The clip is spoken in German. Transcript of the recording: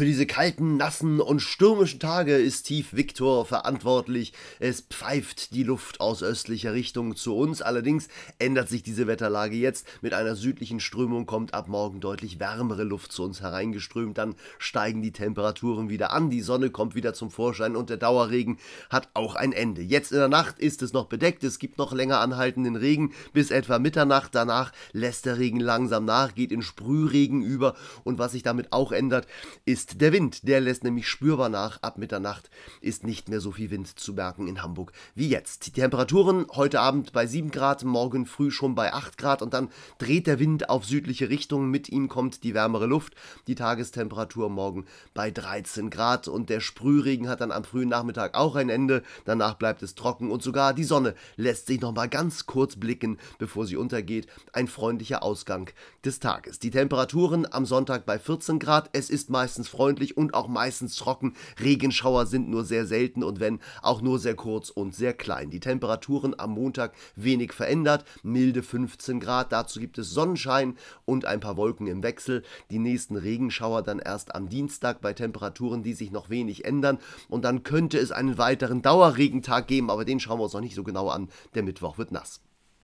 Für diese kalten, nassen und stürmischen Tage ist Tief Victor verantwortlich. Es pfeift die Luft aus östlicher Richtung zu uns. Allerdings ändert sich diese Wetterlage jetzt. Mit einer südlichen Strömung kommt ab morgen deutlich wärmere Luft zu uns hereingeströmt. Dann steigen die Temperaturen wieder an. Die Sonne kommt wieder zum Vorschein und der Dauerregen hat auch ein Ende. Jetzt in der Nacht ist es noch bedeckt. Es gibt noch länger anhaltenden Regen bis etwa Mitternacht. Danach lässt der Regen langsam nach, geht in Sprühregen über. Und was sich damit auch ändert, ist ist der Wind. Der lässt nämlich spürbar nach. Ab Mitternacht ist nicht mehr so viel Wind zu merken in Hamburg wie jetzt. Die Temperaturen heute Abend bei 7 Grad, morgen früh schon bei 8 Grad und dann dreht der Wind auf südliche Richtung. Mit ihm kommt die wärmere Luft. Die Tagestemperatur morgen bei 13 Grad und der Sprühregen hat dann am frühen Nachmittag auch ein Ende. Danach bleibt es trocken und sogar die Sonne lässt sich nochmal ganz kurz blicken, bevor sie untergeht. Ein freundlicher Ausgang des Tages. Die Temperaturen am Sonntag bei 14 Grad. Es ist meistens freundlich und auch meistens trocken. Regenschauer sind nur sehr selten und wenn, auch nur sehr kurz und sehr klein. Die Temperaturen am Montag wenig verändert, milde 15 Grad, dazu gibt es Sonnenschein und ein paar Wolken im Wechsel. Die nächsten Regenschauer dann erst am Dienstag bei Temperaturen, die sich noch wenig ändern. Und dann könnte es einen weiteren Dauerregentag geben, aber den schauen wir uns noch nicht so genau an. Der Mittwoch wird nass.